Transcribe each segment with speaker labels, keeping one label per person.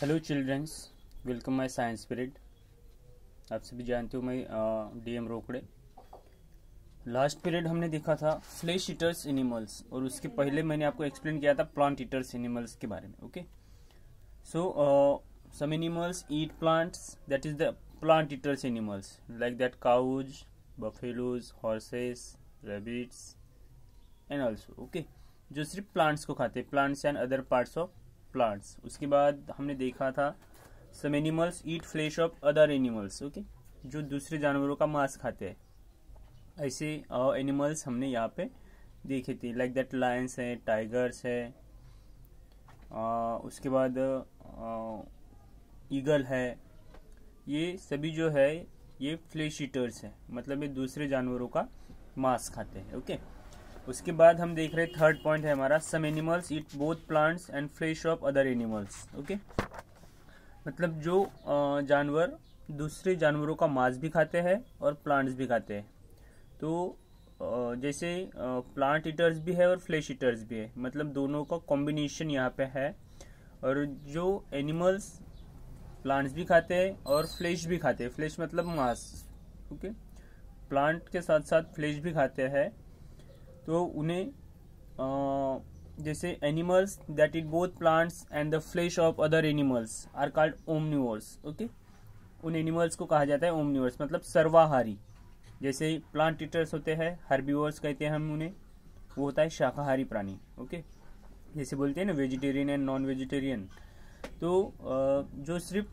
Speaker 1: Hello children's welcome my science period आप सभी जानते हो मैं डीएम रोकड़े लास्ट पीरियड हमने देखा था फ्लैश ईटर्स एनिमल्स और उसके पहले मैंने आपको एक्सप्लेन किया था प्लांट ईटर्स एनिमल्स के बारे में okay so some animals eat plants that is the plant eaters animals like that cows buffaloes horses rabbits and also okay जो सिर्फ प्लांट्स को खाते plants and other parts of plants उसके बाद हमने देखा था some animals eat flesh of other animals okay जो दूसरे जानवरों का मांस खाते हैं ऐसे एनिमल्स हमने यहाँ पे देखे थे लाइक दैट लायंस है टाइगर्स है आ, उसके बाद ईगल है ये सभी जो है ये फ्लेश ईटर्स है मतलब ये दूसरे जानवरों का मांस खाते हैं ओके उसके बाद हम देख रहे हैं थर्ड पॉइंट है हमारा some animals eat both plants and flesh of other animals okay मतलब जो जानवर दूसरे जानवरों का मांस भी खाते हैं और प्लांट्स भी खाते हैं तो जैसे प्लांट ईटर्स भी है और फ्लेश ईटर्स भी है मतलब दोनों का कॉम्बिनेशन यहाँ पे है और जो एनिमल्स प्लांट्स भी खाते हैं और फ्लेश भी खाते हैं फ्लेश मतलब मांस ओके प्लांट के साथ साथ फ्लेश भी खाते हैं तो उन्हें जैसे animals that eat both plants and the flesh of other animals are called omnivores okay उन एनिमल्स को कहा जाता है ओमनिवर्स मतलब सर्वाहारी जैसे प्लांट इटर्स होते हैं हर्बीवर्स कहते हैं हम उन्हें वो होता है शाकाहारी प्राणी ओके जैसे बोलते हैं ना वेजिटेरियन एंड नॉन वेजिटेरियन तो जो सिर्फ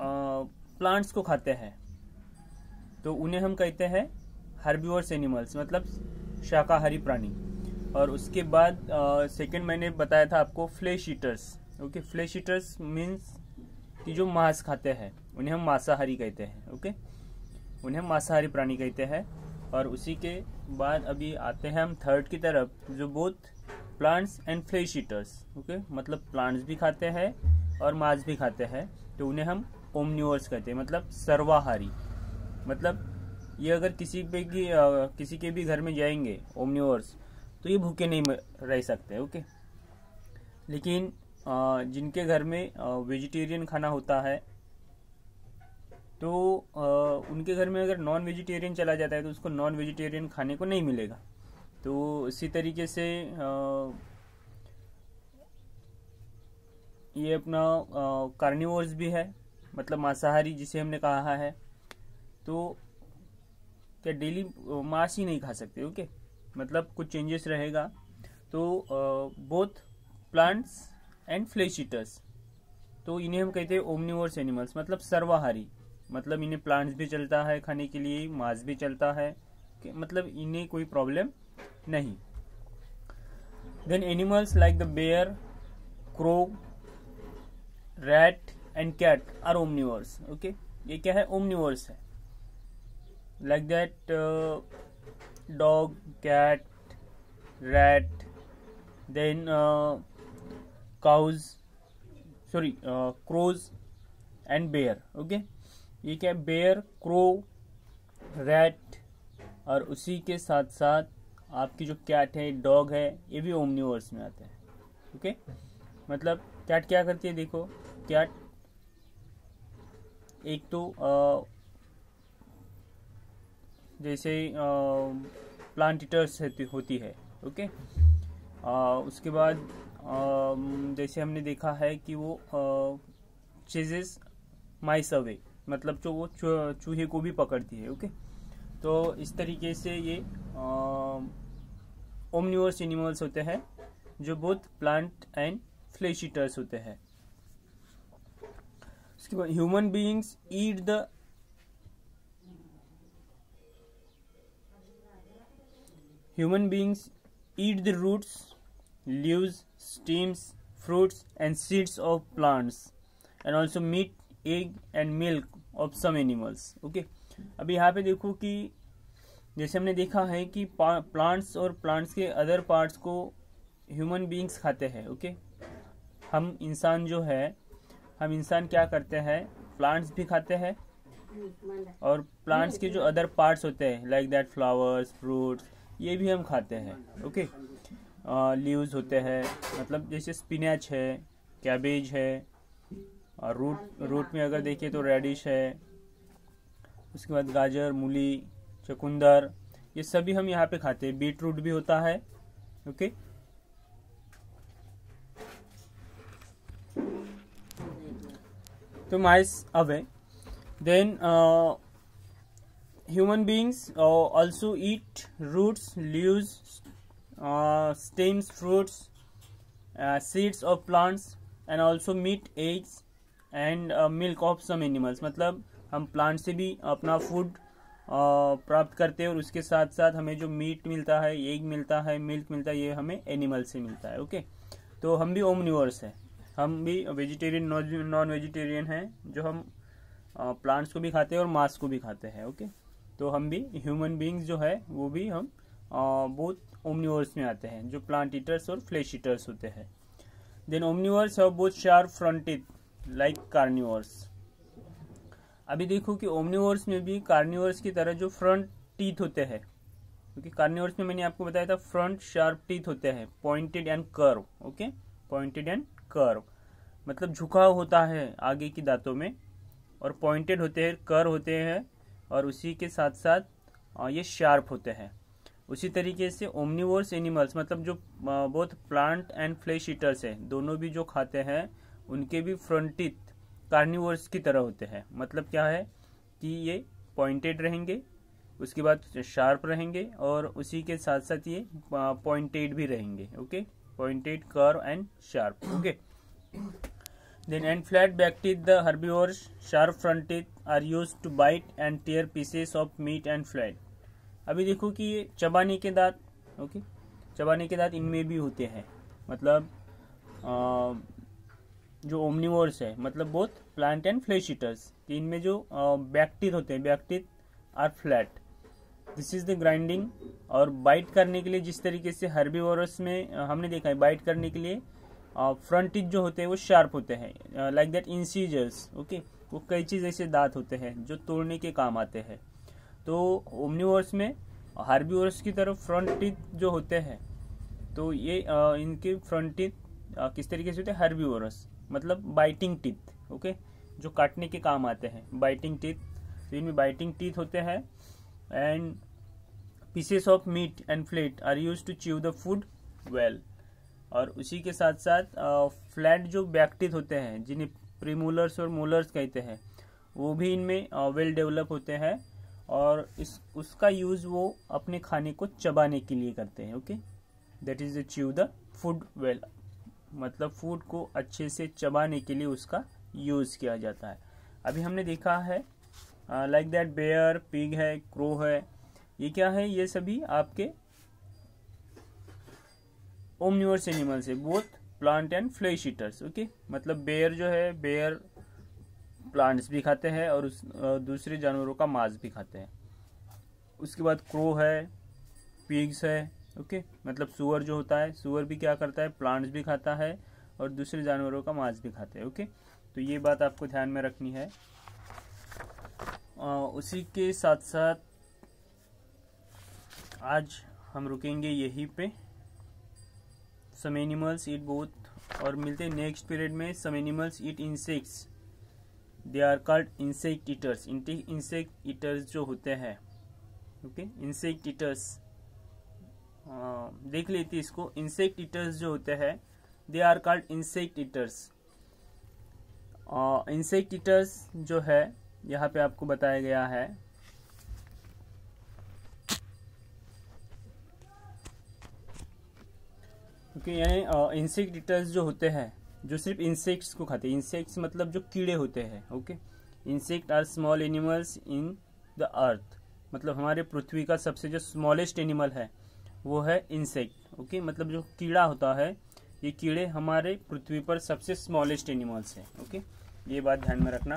Speaker 1: प्लांट्स को खाते हैं तो उन्हें हम कहते हैं हर्बीवर्स एनिमल्स मतलब शाकाहारी प्राणी और उसके बाद सेकंड मैंने बताया था आपको flesh eaters okay flesh eaters means कि जो मांस खाते हैं उन्हें हम मांसाहारी कहते हैं ओके उन्हें मांसाहारी प्राणी कहते हैं और उसी के बाद अभी आते हैं हम थर्ड की तरफ जो both plants and flesh eaters okay मतलब प्लांट्स भी खाते हैं और मांस भी खाते हैं तो उन्हें हम ओमनिवर्स कहते हैं मतलब सर्वाहारी मतलब ये अगर किसी पे की किसी के भी घर में जाएंगे ओमनिवर्स तो ये भूखे नहीं रह सकते ओके लेकिन आ, जिनके घर में वेजिटेरियन खाना होता है तो आ, उनके घर में अगर नॉन वेजिटेरियन चला जाता है तो उसको नॉन वेजिटेरियन खाने को नहीं मिलेगा तो इसी तरीके से आ, ये अपना कार्निवर्स भी है मतलब मांसाहारी जिसे हमने कहा है तो क्या डेली मांस ही नहीं खा सकते ओके मतलब कुछ चेंजेस रहेगा तो both plants and flesh eaters तो इन्हें हम कहते हैं ओमनिवर्स एनिमल्स मतलब सर्वाहारी मतलब इन्हें प्लांट्स भी चलता है खाने के लिए मांस भी चलता है मतलब इन्हें कोई प्रॉब्लम नहीं then animals like the bear crow rat and cat are omnivores okay ये क्या है ओमनीवर्स है like that uh, dog cat rat then uh, cows sorry uh, crows and bear okay ये क्या बेयर क्रो रैट और उसी के साथ साथ आपकी जो कैट है डॉग है ये भी ओमनीवर्स में आते हैं ओके okay? मतलब कैट क्या करती है देखो कैट एक तो uh, जैसे प्लांट होती है ओके आ, उसके बाद आ, जैसे हमने देखा है कि वो चीजेस माइस अवे मतलब जो वो चूहे को भी पकड़ती है ओके तो इस तरीके से ये ओमनिवर्स एनिमल्स होते हैं जो both plant and flesh eaters होते हैं उसके बाद human beings eat the human beings eat the roots, leaves, stems, fruits, and seeds of plants, and also meat, egg, and milk of some animals. Okay, अभी यहाँ पे देखो कि जैसे हमने देखा है कि प्लांट्स और प्लांट्स के अदर पार्ट्स को ह्यूमन बींग्स खाते हैं ओके okay? हम इंसान जो है हम इंसान क्या करते हैं प्लांट्स भी खाते हैं और प्लांट्स के जो अदर पार्ट्स होते हैं लाइक दैट फ्लावर्स फ्रूट्स ये भी हम खाते हैं ओके लीव्स होते हैं मतलब जैसे स्पिनच है कैबेज है और रूट रूट में अगर देखिए तो रेडिश है उसके बाद गाजर मूली चकुंदर ये सभी हम यहाँ पे खाते हैं बीट रूट भी होता है ओके तो माइस अवे then human beings also eat roots, leaves, uh, stems, fruits, uh, seeds of plants and also meat, eggs and uh, milk of some animals. मतलब हम प्लांट से भी अपना फूड प्राप्त करते हैं और उसके साथ साथ हमें जो मीट मिलता है एग मिलता है मिल्क मिलता है ये हमें एनिमल से मिलता है ओके तो हम भी ओमनिवर्स हैं हम भी वेजिटेरियन नॉन वेजिटेरियन हैं जो हम प्लांट्स को भी खाते हैं और मांस को भी खाते हैं ओके तो हम भी ह्यूमन बींग्स जो है वो भी हम बहुत ओमनिवर्स में आते हैं जो प्लांट ईटर्स और फ्लैश ईटर्स होते हैं देन ओमनिवर्स है बहुत शार्प फ्रंटेड लाइक कार्निवर्स अभी देखो कि ओमनिवर्स में भी कार्निवर्स की तरह जो फ्रंट टीथ होते हैं क्योंकि कार्निवर्स में मैंने आपको बताया था फ्रंट शार्प टीथ होते हैं pointed and curve okay pointed and curve मतलब झुकाव होता है आगे की दांतों में और पॉइंटेड होते हैं कर होते हैं और उसी के साथ साथ ये शार्प होते हैं उसी तरीके से ओमनीवर्स एनिमल्स मतलब जो both plant and flesh eaters है दोनों भी जो खाते हैं उनके भी फ्रंटित कार्निवर्स की तरह होते हैं मतलब क्या है कि ये पॉइंटेड रहेंगे उसके बाद शार्प रहेंगे और उसी के साथ साथ ये पॉइंटेड भी रहेंगे okay pointed curve and sharp okay Then end flat back teeth the herbivores sharp front teeth are used to bite and tear pieces of meat and flesh अभी देखो कि ये चबाने के दांत ओके चबाने के दांत इनमें भी होते हैं मतलब आ, जो ओमनीवर्स है मतलब both plant and flesh eaters इनमें जो बैक्टीथ होते हैं back teeth are flat this is the grinding और बाइट करने के लिए जिस तरीके से हर्बीवर्स में हमने देखा है बाइट करने के लिए टीथ जो होते हैं वो शार्प होते हैं लाइक दैट इंसीजर्स ओके वो कई चीज़ ऐसे दांत होते हैं जो तोड़ने के काम आते हैं तो ओमनीवर्स में हार्बीवर्स की तरफ फ्रंट टीथ जो होते हैं तो ये आ, इनके फ्रंट टीथ किस तरीके से होते हैं हार्बीवर्स मतलब बाइटिंग टीथ ओके जो काटने के काम आते हैं बाइटिंग टीथ तो इनमें बाइटिंग टीथ होते हैं and pieces of meat and flat are use to chew the food well और उसी के साथ साथ फ्लैट जो बैक्टिथ होते हैं जिन्हें प्रीमूलर्स और मूलर्स कहते हैं वो भी इनमें वेल डेवलप होते हैं और इस उसका यूज़ वो अपने खाने को चबाने के लिए करते हैं okay that is achieve the food well मतलब फूड को अच्छे से चबाने के लिए उसका यूज़ किया जाता है अभी हमने देखा है लाइक दैट बेयर पिग है क्रो है ये क्या है ये सभी आपके ओमनिवर्स एनिमल्स है both plant and flesh eaters okay मतलब बेयर जो है बेयर प्लांट्स भी खाते हैं और उस दूसरे जानवरों का मांस भी खाते हैं उसके बाद क्रो है पिग्स है ओके मतलब सुअर जो होता है सुअर भी क्या करता है प्लांट्स भी खाता है और दूसरे जानवरों का मांस भी खाते हैं ओके तो ये बात आपको ध्यान में रखनी है आ, उसी के साथ साथ आज हम रुकेंगे यहीं पे सम एनिमल्स ईट बोथ और मिलते हैं नेक्स्ट पीरियड में some animals eat insects they are called insect eaters insect eaters जो होते हैं ओके इंसेक्ट ईटर्स देख लेते इसको इंसेक्ट ईटर्स जो होते हैं they are called insect eaters insect eaters जो है यहाँ पे आपको बताया गया है क्योंकि यानी इंसेक्ट ईटर्स जो होते हैं जो सिर्फ इंसेक्ट्स को खाते हैं इंसेक्ट्स मतलब जो कीड़े होते हैं okay insect are small animals in the earth मतलब हमारे पृथ्वी का सबसे जो स्मॉलेस्ट एनिमल है वो है इंसेक्ट ओके मतलब जो कीड़ा होता है ये कीड़े हमारे पृथ्वी पर सबसे स्मॉलेस्ट एनिमल्स हैं ओके ये बात ध्यान में रखना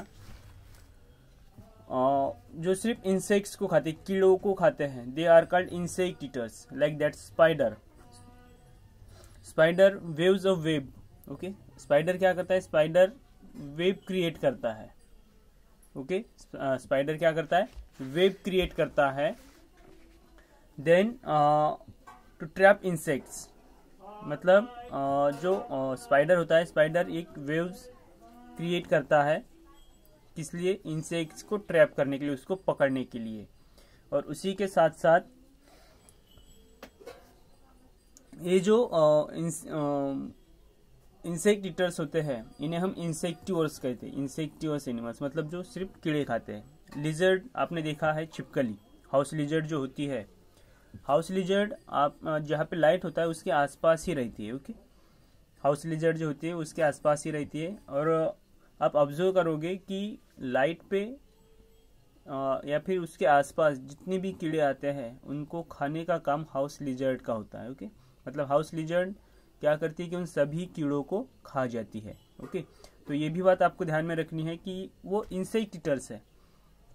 Speaker 1: आ, जो सिर्फ इंसेक्ट्स को खाते कीड़ों को खाते हैं they are called insect eaters like that spider spider weaves of web okay spider क्या करता है स्पाइडर वेब क्रिएट करता है ओके okay? स्पाइडर uh, क्या करता है वेब क्रिएट करता है देन टू ट्रैप इंसेक्ट्स मतलब uh, जो स्पाइडर uh, होता है स्पाइडर एक वेव्स क्रिएट करता है किस लिए इंसेक्ट्स को ट्रैप करने के लिए उसको पकड़ने के लिए और उसी के साथ साथ ये जो इंसेक्ट ईटर्स होते हैं इन्हें हम इंसेक्टिवर्स कहते हैं इंसेक्टिवर्स एनिमल्स मतलब जो सिर्फ कीड़े खाते हैं लिजर्ड आपने देखा है छिपकली हाउस लिजर्ड जो होती है हाउस लिजर्ड आप जहाँ पे लाइट होता है उसके आसपास ही रहती है ओके हाउस लिजर्ड जो होती है उसके आसपास ही रहती है और आप ऑब्जर्व करोगे कि लाइट पे या फिर उसके आसपास जितने भी कीड़े आते हैं उनको खाने का काम हाउस लिजर्ड का होता है ओके मतलब हाउस लिजर्ड क्या करती है कि उन सभी कीड़ों को खा जाती है ओके तो ये भी बात आपको ध्यान में रखनी है कि वो इंसेक्ट इटर्स है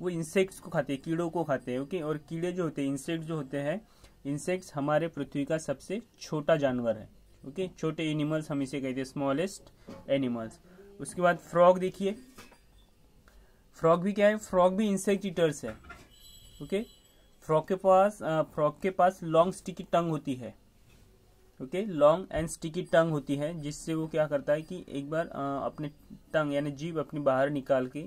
Speaker 1: वो इंसेक्ट्स को खाते हैं कीड़ों को खाते हैं ओके और कीड़े जो होते हैं इंसेक्ट जो होते हैं इंसेक्ट्स हमारे पृथ्वी का सबसे छोटा जानवर है ओके छोटे एनिमल्स हम इसे कहते हैं स्मॉलेस्ट एनिमल्स उसके बाद फ्रॉग देखिए फ्रॉग भी क्या है फ्रॉग भी इंसेक्ट है ओके फ्रॉग के पास फ्रॉग के पास लॉन्ग स्टिकी टंग होती है okay long and sticky tongue होती है जिससे वो क्या करता है कि एक बार आ, अपने टंग यानी जीव अपनी बाहर निकाल के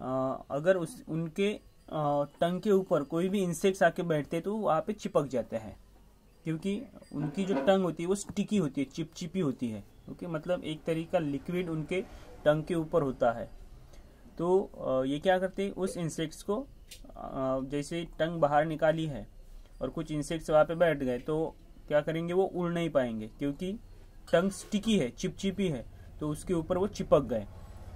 Speaker 1: आ, अगर उस उनके आ, टंग के ऊपर कोई भी इंसेक्ट्स आके बैठते हैं तो वहाँ पे चिपक जाते हैं क्योंकि उनकी जो टंग होती है वो स्टिकी होती है चिपचिपी होती है ओके मतलब एक तरीका लिक्विड उनके टंग के ऊपर होता है तो ये क्या करते हैं उस इंसेक्ट्स को जैसे टंग बाहर निकाली है और कुछ इंसेक्ट्स वहाँ पे बैठ गए तो क्या करेंगे वो उड़ नहीं पाएंगे क्योंकि टंग स्टिकी है चिपचिपी है तो उसके ऊपर वो चिपक गए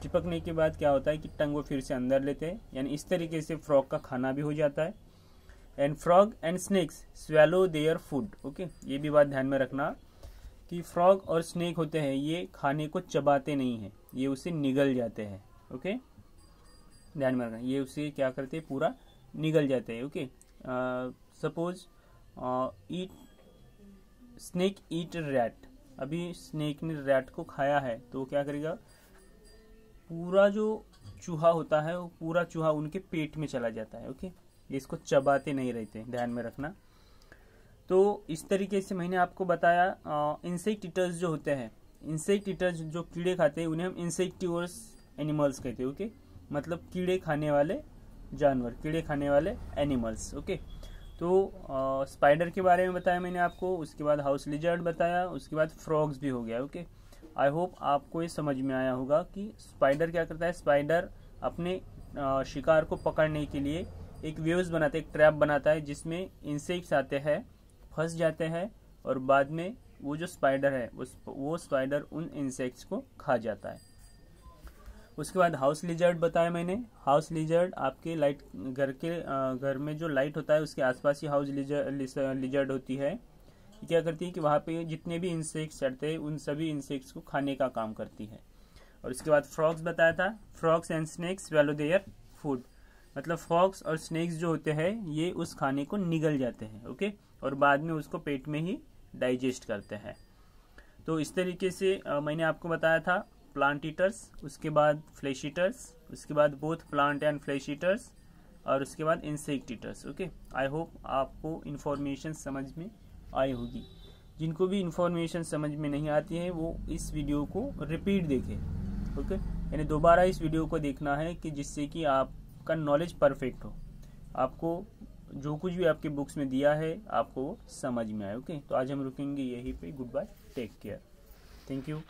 Speaker 1: चिपकने के बाद क्या होता है कि टंग वो फिर से अंदर लेते हैं यानी इस तरीके से फ्रॉग का खाना भी हो जाता है and frog and snakes swallow their food okay ये भी बात ध्यान में रखना कि फ्रॉग और स्नेक होते हैं ये खाने को चबाते नहीं हैं ये उसे निगल जाते हैं ओके ध्यान में रखना ये उसे क्या करते हैं पूरा निगल जाते हैं okay suppose eat snake eat rat अभी स्नेक ने रैट को खाया है तो क्या करेगा पूरा जो चूहा होता है वो पूरा चूहा उनके पेट में चला जाता है ओके इसको चबाते नहीं रहते ध्यान में रखना तो इस तरीके से मैंने आपको बताया इंसेक्ट ईटर्स जो होते हैं इंसेक्ट ईटर्स जो कीड़े खाते हैं उन्हें हम इंसेक्टिवर्स एनिमल्स कहते हैं ओके मतलब कीड़े खाने वाले जानवर कीड़े खाने वाले एनिमल्स ओके तो स्पाइडर के बारे में बताया मैंने आपको उसके बाद हाउस लिजर्ड बताया उसके बाद फ्रॉग्स भी हो गया ओके आई होप आपको ये समझ में आया होगा कि स्पाइडर क्या करता है स्पाइडर अपने आ, शिकार को पकड़ने के लिए एक वेव्स बनाता है एक ट्रैप बनाता है जिसमें इंसेक्ट्स आते हैं फंस जाते हैं और बाद में वो जो स्पाइडर है उस वो स्पाइडर उन इंसेक्ट्स को खा जाता है उसके बाद हाउस लिजर्ड बताया मैंने हाउस लिजर्ड आपके लाइट घर के घर में जो लाइट होता है उसके आसपास ही हाउस लिजर्ड होती है क्या करती है कि वहाँ पे जितने भी इंसेक्ट्स चढ़ते हैं उन सभी इंसेक्ट्स को खाने का काम करती है और इसके बाद फ्रॉक्स बताया था frogs and snakes swallow their food मतलब फ्रॉक्स और स्नैक्स जो होते हैं ये उस खाने को निगल जाते हैं ओके और बाद में उसको पेट में ही डाइजेस्ट करते हैं तो इस तरीके से मैंने आपको बताया था प्लांट ईटर्स उसके बाद फ्लैश ईटर्स उसके बाद both plant and flesh eaters और उसके बाद insect eaters okay I hope आपको इन्फॉर्मेशन समझ में आई होगी जिनको भी इन्फॉर्मेशन समझ में नहीं आती है वो इस वीडियो को रिपीट देखें ओके यानी दोबारा इस वीडियो को देखना है कि जिससे कि आपका नॉलेज परफेक्ट हो आपको जो कुछ भी आपके बुक्स में दिया है आपको वो समझ में आए ओके तो आज हम रुकेंगे यहीं पे good bye take care thank you